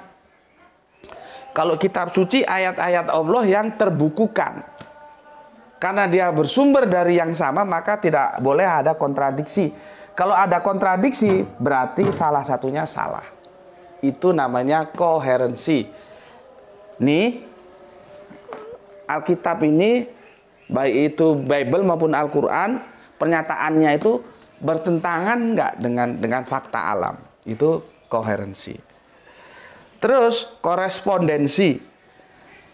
Kalau kitab suci ayat-ayat Allah yang terbukukan. Karena dia bersumber dari yang sama maka tidak boleh ada kontradiksi. Kalau ada kontradiksi berarti salah satunya salah. Itu namanya koherensi ini Alkitab ini baik itu Bible maupun Al-Qur'an pernyataannya itu bertentangan enggak dengan dengan fakta alam. Itu koherensi. Terus korespondensi.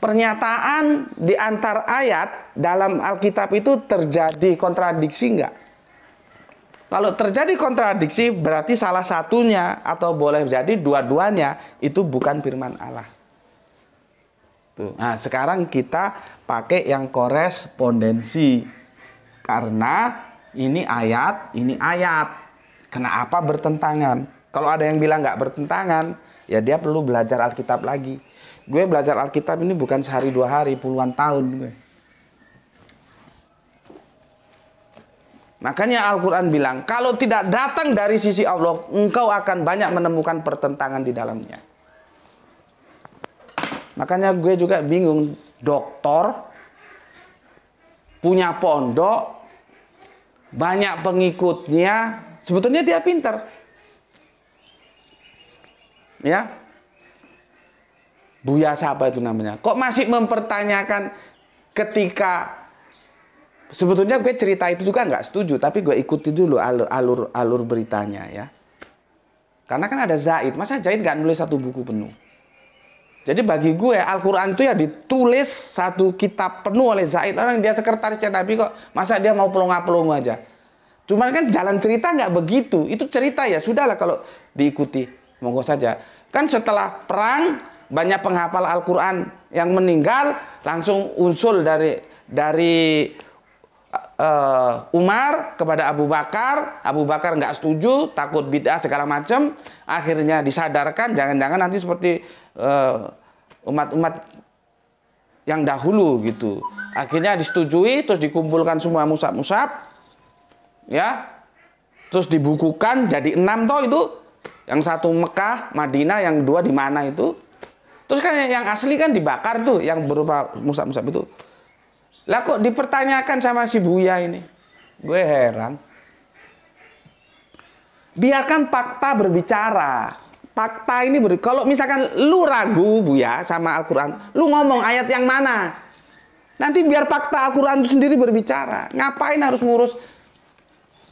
Pernyataan di antar ayat dalam Alkitab itu terjadi kontradiksi enggak Kalau terjadi kontradiksi berarti salah satunya atau boleh jadi dua-duanya itu bukan firman Allah. Tuh. Gitu. Nah, sekarang kita pakai yang korespondensi. Karena ini ayat, ini ayat. Kenapa bertentangan? Kalau ada yang bilang nggak bertentangan, ya dia perlu belajar Alkitab lagi. Gue belajar Alkitab ini bukan sehari dua hari, puluhan tahun gue. Makanya Al-Quran bilang, kalau tidak datang dari sisi Allah, engkau akan banyak menemukan pertentangan di dalamnya. Makanya gue juga bingung, dokter punya pondok, banyak pengikutnya, sebetulnya dia pinter. Ya. Buya siapa itu namanya? Kok masih mempertanyakan ketika sebetulnya gue cerita itu juga nggak setuju, tapi gue ikuti dulu alur alur, alur beritanya ya. Karena kan ada Zaid, masa Zaid nggak nulis satu buku penuh? Jadi bagi gue Al-Quran itu ya ditulis satu kitab penuh oleh Zaid. Orang dia sekretarisnya Nabi kok masa dia mau pelongo-pelongo aja. Cuman kan jalan cerita nggak begitu. Itu cerita ya sudahlah kalau diikuti monggo saja. Kan setelah perang banyak penghafal Al-Quran yang meninggal langsung usul dari dari uh, Umar kepada Abu Bakar, Abu Bakar nggak setuju, takut bid'ah segala macam, akhirnya disadarkan jangan-jangan nanti seperti eh, umat-umat uh, yang dahulu gitu. Akhirnya disetujui, terus dikumpulkan semua musab-musab, ya, terus dibukukan jadi enam toh itu, yang satu Mekah, Madinah, yang dua di mana itu. Terus kan yang asli kan dibakar tuh, yang berupa musab-musab itu. Lah kok dipertanyakan sama si Buya ini? Gue heran. Biarkan fakta berbicara. Fakta ini ber... kalau misalkan lu ragu Buya sama Al-Qur'an, lu ngomong ayat yang mana? Nanti biar fakta Al-Qur'an itu sendiri berbicara. Ngapain harus ngurus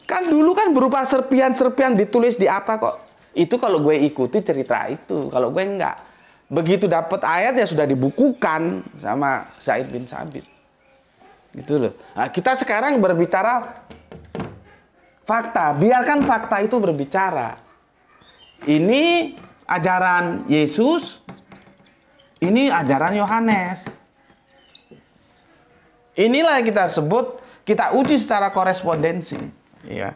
Kan dulu kan berupa serpian-serpian ditulis di apa kok. Itu kalau gue ikuti cerita itu. Kalau gue enggak. Begitu dapat ayat ya sudah dibukukan sama Zaid bin Sabit. Gitu loh. Nah, kita sekarang berbicara fakta. Biarkan fakta itu berbicara. Ini ajaran Yesus, ini ajaran Yohanes. Inilah yang kita sebut kita uji secara korespondensi, ya.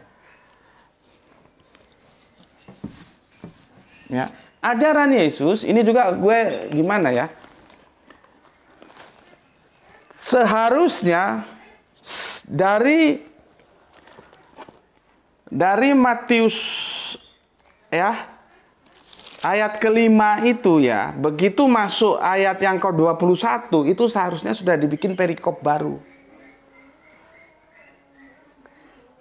Ya, ajaran Yesus ini juga gue gimana ya? seharusnya dari dari Matius ya ayat kelima itu ya begitu masuk ayat yang ke-21 itu seharusnya sudah dibikin perikop baru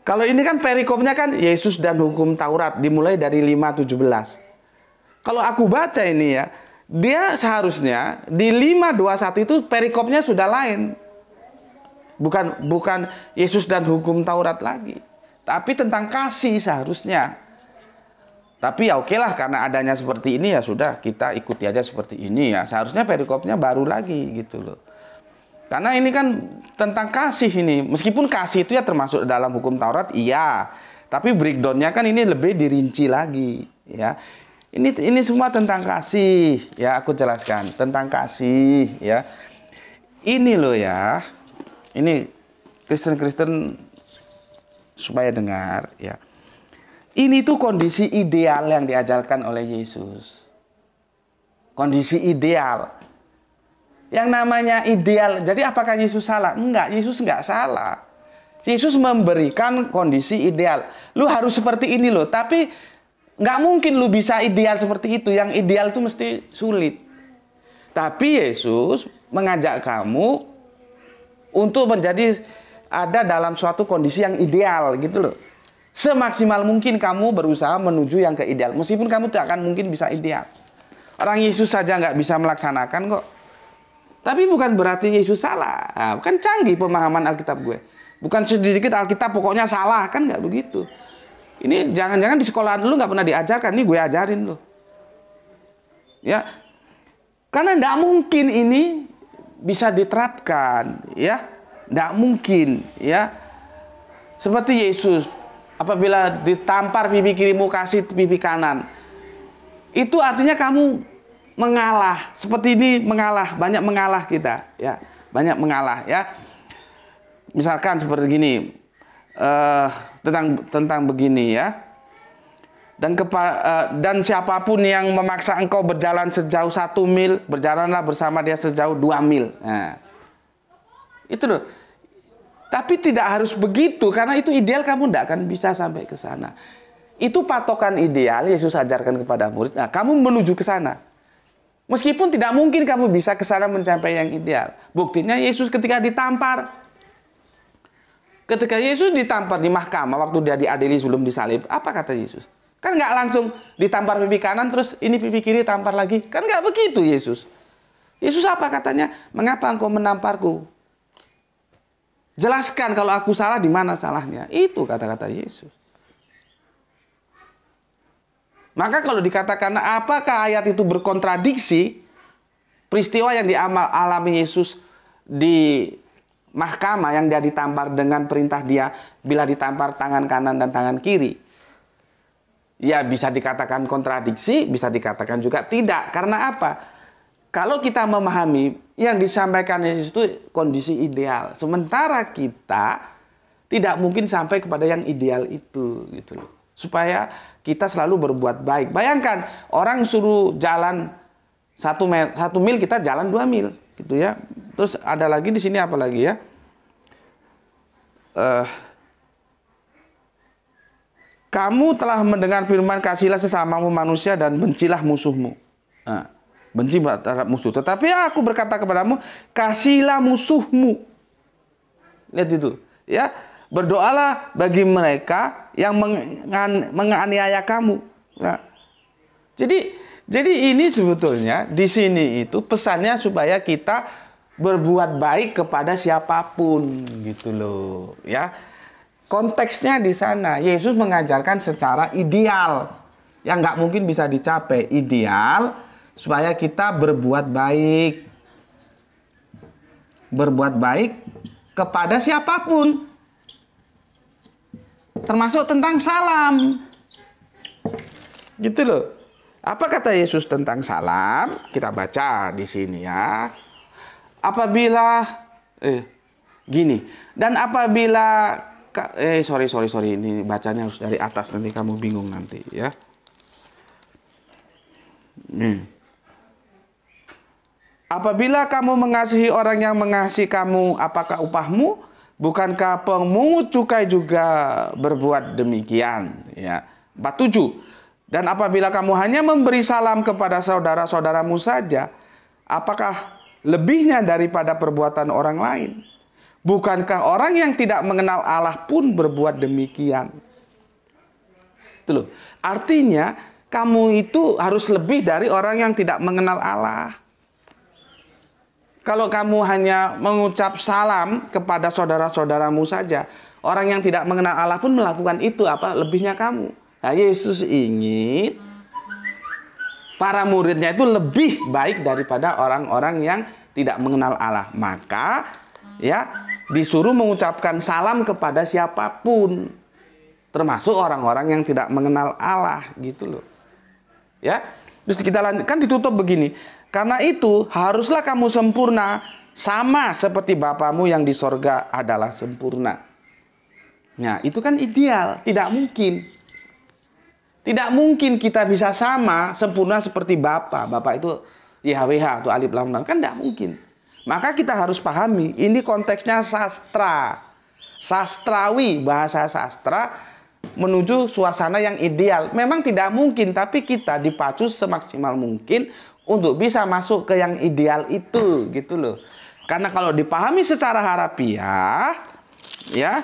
kalau ini kan perikopnya kan Yesus dan hukum Taurat dimulai dari 517 kalau aku baca ini ya dia seharusnya di 521 itu perikopnya sudah lain. Bukan bukan Yesus dan hukum Taurat lagi, tapi tentang kasih seharusnya. Tapi ya oke lah karena adanya seperti ini ya sudah kita ikuti aja seperti ini ya. Seharusnya perikopnya baru lagi gitu loh. Karena ini kan tentang kasih ini. Meskipun kasih itu ya termasuk dalam hukum Taurat iya, tapi breakdownnya kan ini lebih dirinci lagi ya. Ini ini semua tentang kasih, ya aku jelaskan tentang kasih, ya. Ini loh ya, ini Kristen-Kristen supaya dengar, ya. Ini tuh kondisi ideal yang diajarkan oleh Yesus. Kondisi ideal. Yang namanya ideal. Jadi apakah Yesus salah? Enggak, Yesus enggak salah. Yesus memberikan kondisi ideal. Lu harus seperti ini loh, tapi Nggak mungkin lu bisa ideal seperti itu. Yang ideal itu mesti sulit. Tapi Yesus mengajak kamu untuk menjadi ada dalam suatu kondisi yang ideal gitu loh. Semaksimal mungkin kamu berusaha menuju yang ke ideal. Meskipun kamu tidak akan mungkin bisa ideal. Orang Yesus saja nggak bisa melaksanakan kok. Tapi bukan berarti Yesus salah. Nah, bukan canggih pemahaman Alkitab gue. Bukan sedikit Alkitab pokoknya salah. Kan nggak begitu. Ini jangan-jangan di sekolahan lu nggak pernah diajarkan, ini gue ajarin lu. Ya, karena tidak mungkin ini bisa diterapkan, ya, tidak mungkin, ya. Seperti Yesus, apabila ditampar pipi kirimu kasih pipi kanan, itu artinya kamu mengalah. Seperti ini mengalah, banyak mengalah kita, ya, banyak mengalah, ya. Misalkan seperti gini, uh, tentang tentang begini ya. Dan kepa, uh, dan siapapun yang memaksa engkau berjalan sejauh satu mil, berjalanlah bersama dia sejauh dua mil. Nah, itu loh. Tapi tidak harus begitu karena itu ideal kamu tidak akan bisa sampai ke sana. Itu patokan ideal Yesus ajarkan kepada murid. Nah, kamu menuju ke sana. Meskipun tidak mungkin kamu bisa ke sana mencapai yang ideal. Buktinya Yesus ketika ditampar, Ketika Yesus ditampar di mahkamah waktu dia diadili sebelum disalib, apa kata Yesus? Kan nggak langsung ditampar pipi kanan terus ini pipi kiri tampar lagi. Kan nggak begitu Yesus. Yesus apa katanya? Mengapa engkau menamparku? Jelaskan kalau aku salah di mana salahnya. Itu kata-kata Yesus. Maka kalau dikatakan apakah ayat itu berkontradiksi peristiwa yang diamal alami Yesus di mahkamah yang dia ditampar dengan perintah dia bila ditampar tangan kanan dan tangan kiri. Ya bisa dikatakan kontradiksi, bisa dikatakan juga tidak. Karena apa? Kalau kita memahami yang disampaikan Yesus itu kondisi ideal. Sementara kita tidak mungkin sampai kepada yang ideal itu gitu loh. Supaya kita selalu berbuat baik. Bayangkan orang suruh jalan satu, satu mil kita jalan dua mil gitu ya Terus ada lagi di sini apa lagi ya? Uh, kamu telah mendengar firman kasihlah sesamamu manusia dan bencilah musuhmu. Nah, benci terhadap musuh. Tetapi aku berkata kepadamu, kasihlah musuhmu. Lihat itu, ya. Berdoalah bagi mereka yang mengan, menganiaya kamu. Nah, jadi jadi ini sebetulnya di sini itu pesannya supaya kita berbuat baik kepada siapapun gitu loh ya konteksnya di sana Yesus mengajarkan secara ideal yang nggak mungkin bisa dicapai ideal supaya kita berbuat baik berbuat baik kepada siapapun termasuk tentang salam gitu loh apa kata Yesus tentang salam kita baca di sini ya apabila eh gini dan apabila eh sorry sorry sorry ini bacanya harus dari atas nanti kamu bingung nanti ya hmm. apabila kamu mengasihi orang yang mengasihi kamu apakah upahmu bukankah pemungut cukai juga berbuat demikian ya empat tujuh dan apabila kamu hanya memberi salam kepada saudara-saudaramu saja apakah lebihnya daripada perbuatan orang lain. Bukankah orang yang tidak mengenal Allah pun berbuat demikian? Itu loh. Artinya kamu itu harus lebih dari orang yang tidak mengenal Allah. Kalau kamu hanya mengucap salam kepada saudara-saudaramu saja, orang yang tidak mengenal Allah pun melakukan itu apa lebihnya kamu. Nah, Yesus ingin para muridnya itu lebih baik daripada orang-orang yang tidak mengenal Allah. Maka ya disuruh mengucapkan salam kepada siapapun termasuk orang-orang yang tidak mengenal Allah gitu loh. Ya. Terus kita lanjutkan ditutup begini. Karena itu haruslah kamu sempurna sama seperti Bapamu yang di sorga adalah sempurna. Nah, itu kan ideal, tidak mungkin. Tidak mungkin kita bisa sama sempurna seperti bapak. Bapak itu YHWH atau alif lam kan tidak mungkin. Maka kita harus pahami ini konteksnya sastra. Sastrawi bahasa sastra menuju suasana yang ideal. Memang tidak mungkin tapi kita dipacu semaksimal mungkin untuk bisa masuk ke yang ideal itu gitu loh. Karena kalau dipahami secara harapiah, ya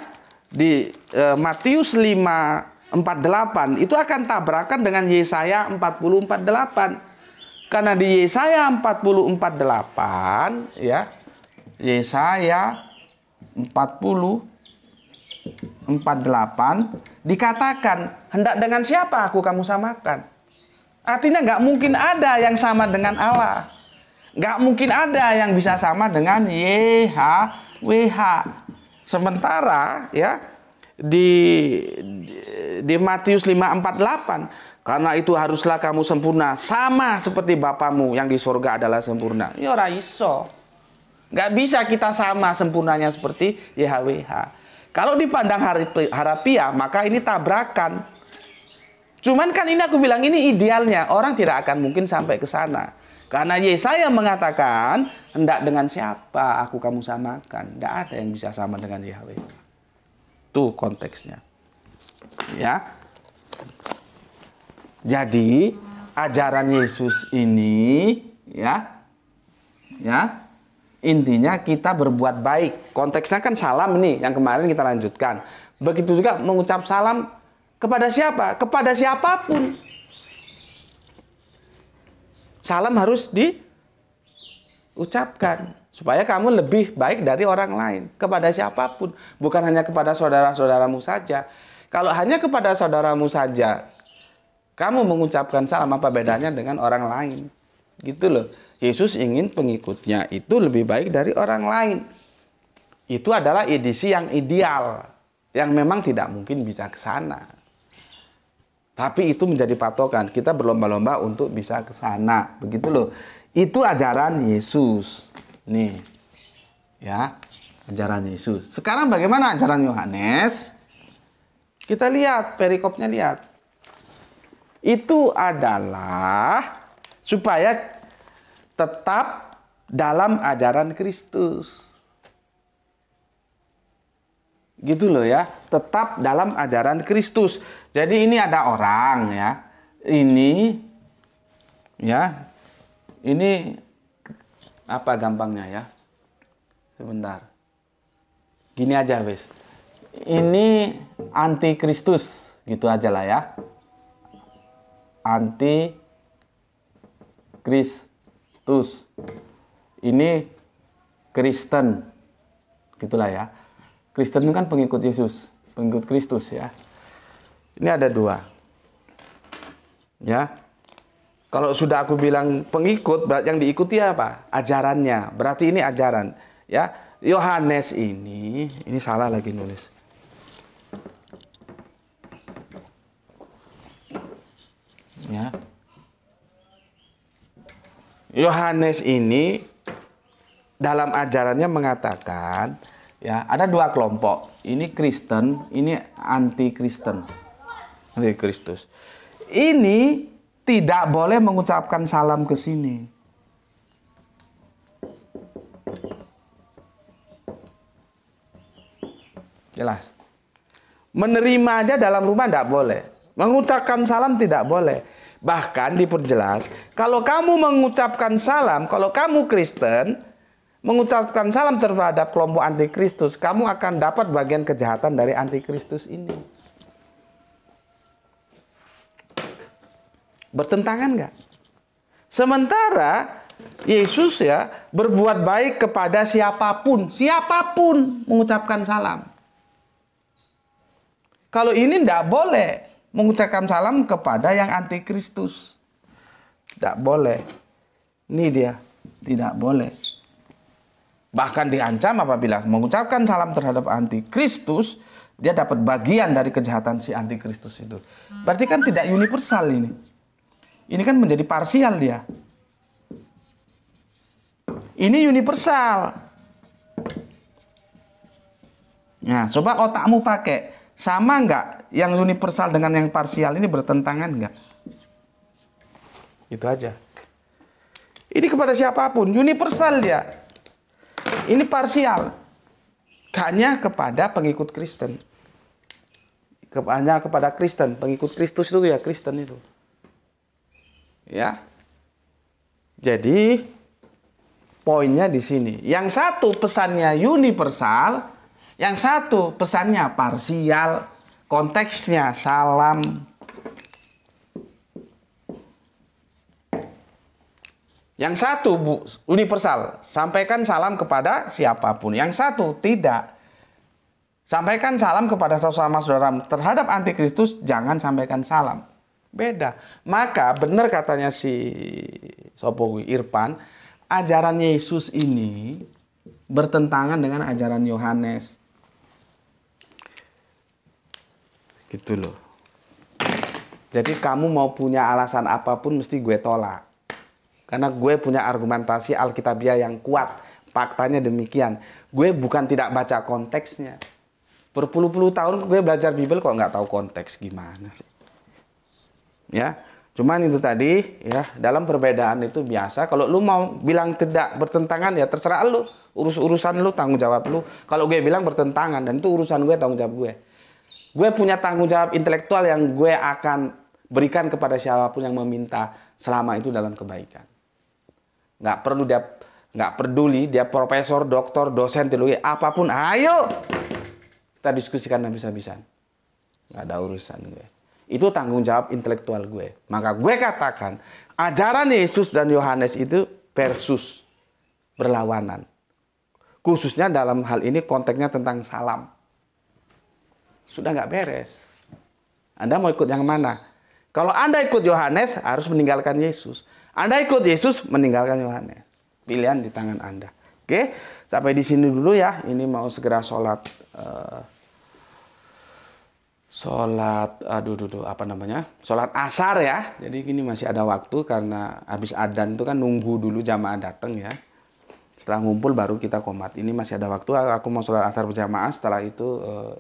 di e, Matius 5 48 itu akan tabrakan dengan Yesaya 448 karena di Yesaya 448 ya Yesaya 48 dikatakan hendak dengan siapa aku kamu samakan artinya nggak mungkin ada yang sama dengan Allah nggak mungkin ada yang bisa sama dengan YHWH sementara ya di di Matius 5:48 karena itu haruslah kamu sempurna sama seperti bapamu yang di surga adalah sempurna ini ya, ora iso nggak bisa kita sama sempurnanya seperti YHWH kalau dipandang harapiah maka ini tabrakan cuman kan ini aku bilang ini idealnya orang tidak akan mungkin sampai ke sana karena Yesaya mengatakan hendak dengan siapa aku kamu samakan tidak ada yang bisa sama dengan YHWH itu konteksnya. Ya. Jadi ajaran Yesus ini ya ya intinya kita berbuat baik. Konteksnya kan salam nih yang kemarin kita lanjutkan. Begitu juga mengucap salam kepada siapa? Kepada siapapun. Salam harus diucapkan supaya kamu lebih baik dari orang lain kepada siapapun, bukan hanya kepada saudara-saudaramu saja. Kalau hanya kepada saudaramu saja, kamu mengucapkan salam apa bedanya dengan orang lain? Gitu loh. Yesus ingin pengikutnya itu lebih baik dari orang lain. Itu adalah edisi yang ideal, yang memang tidak mungkin bisa ke sana. Tapi itu menjadi patokan. Kita berlomba-lomba untuk bisa ke sana, begitu loh. Itu ajaran Yesus. Nih. Ya, ajaran Yesus. Sekarang bagaimana ajaran Yohanes? Kita lihat perikopnya lihat. Itu adalah supaya tetap dalam ajaran Kristus. Gitu loh ya, tetap dalam ajaran Kristus. Jadi ini ada orang ya. Ini ya. Ini apa gampangnya ya? Sebentar. Gini aja, wes Ini anti Kristus, gitu aja lah ya. Anti Kristus. Ini Kristen. Gitulah ya. Kristen itu kan pengikut Yesus, pengikut Kristus ya. Ini ada dua. Ya. Kalau sudah aku bilang pengikut, berarti yang diikuti apa? Ajarannya. Berarti ini ajaran, ya. Yohanes ini, ini salah lagi nulis. Ya. Yohanes ini dalam ajarannya mengatakan ya ada dua kelompok ini Kristen ini anti Kristen anti Kristus ini tidak boleh mengucapkan salam ke sini. Jelas. Menerima aja dalam rumah tidak boleh. Mengucapkan salam tidak boleh. Bahkan diperjelas, kalau kamu mengucapkan salam, kalau kamu Kristen, mengucapkan salam terhadap kelompok antikristus, kamu akan dapat bagian kejahatan dari antikristus ini. Bertentangan nggak? Sementara Yesus ya berbuat baik kepada siapapun, siapapun mengucapkan salam. Kalau ini tidak boleh mengucapkan salam kepada yang antikristus. Tidak boleh. Ini dia, tidak boleh. Bahkan diancam apabila mengucapkan salam terhadap antikristus, dia dapat bagian dari kejahatan si antikristus itu. Berarti kan tidak universal ini. Ini kan menjadi parsial dia. Ini universal. Nah, coba otakmu pakai. Sama nggak yang universal dengan yang parsial ini bertentangan nggak? Itu aja. Ini kepada siapapun, universal dia. Ini parsial. Hanya kepada pengikut Kristen. Hanya kepada Kristen, pengikut Kristus itu ya Kristen itu. Ya. Jadi poinnya di sini. Yang satu pesannya universal, yang satu pesannya parsial. Konteksnya salam Yang satu bu, universal, sampaikan salam kepada siapapun. Yang satu tidak. Sampaikan salam kepada sesama saudara terhadap antikristus, jangan sampaikan salam. Beda. Maka benar katanya si Sopo Irfan, ajaran Yesus ini bertentangan dengan ajaran Yohanes. Gitu loh. Jadi kamu mau punya alasan apapun mesti gue tolak. Karena gue punya argumentasi Alkitabiah yang kuat. Faktanya demikian. Gue bukan tidak baca konteksnya. Berpuluh-puluh tahun gue belajar Bible kok nggak tahu konteks gimana ya cuman itu tadi ya dalam perbedaan itu biasa kalau lu mau bilang tidak bertentangan ya terserah lu urus urusan lu tanggung jawab lu kalau gue bilang bertentangan dan itu urusan gue tanggung jawab gue gue punya tanggung jawab intelektual yang gue akan berikan kepada siapapun yang meminta selama itu dalam kebaikan nggak perlu dia nggak peduli dia profesor doktor, dosen teologi apapun ayo kita diskusikan habis-habisan nggak ada urusan gue itu tanggung jawab intelektual gue. Maka gue katakan, ajaran Yesus dan Yohanes itu versus berlawanan. Khususnya dalam hal ini konteksnya tentang salam. Sudah nggak beres. Anda mau ikut yang mana? Kalau Anda ikut Yohanes harus meninggalkan Yesus. Anda ikut Yesus meninggalkan Yohanes. Pilihan di tangan Anda. Oke, sampai di sini dulu ya. Ini mau segera sholat. Uh, sholat aduh, aduh, aduh apa namanya sholat asar ya jadi ini masih ada waktu karena habis adan itu kan nunggu dulu jamaah datang ya setelah ngumpul baru kita komat ini masih ada waktu aku mau sholat asar berjamaah setelah itu eh,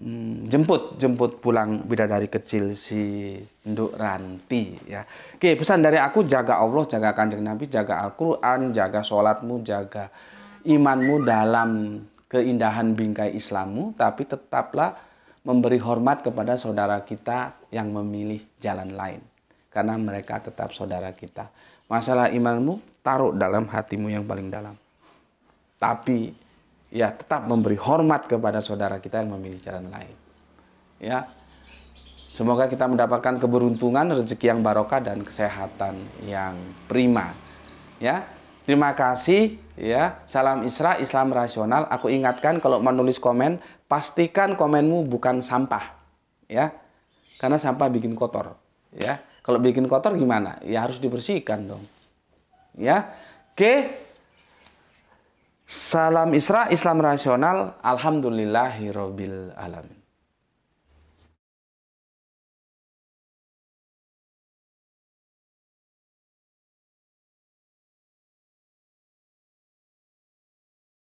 hmm, jemput jemput pulang bidadari kecil si Nduk Ranti ya oke pesan dari aku jaga Allah jaga kanjeng Nabi jaga Al-Quran jaga sholatmu jaga imanmu dalam keindahan bingkai Islammu, tapi tetaplah memberi hormat kepada saudara kita yang memilih jalan lain. Karena mereka tetap saudara kita. Masalah imanmu taruh dalam hatimu yang paling dalam. Tapi ya tetap memberi hormat kepada saudara kita yang memilih jalan lain. Ya. Semoga kita mendapatkan keberuntungan, rezeki yang barokah dan kesehatan yang prima. Ya. Terima kasih ya salam Isra Islam rasional aku ingatkan kalau menulis komen pastikan komenmu bukan sampah ya karena sampah bikin kotor ya kalau bikin kotor gimana ya harus dibersihkan dong ya oke salam Isra Islam rasional alhamdulillahirobbil alamin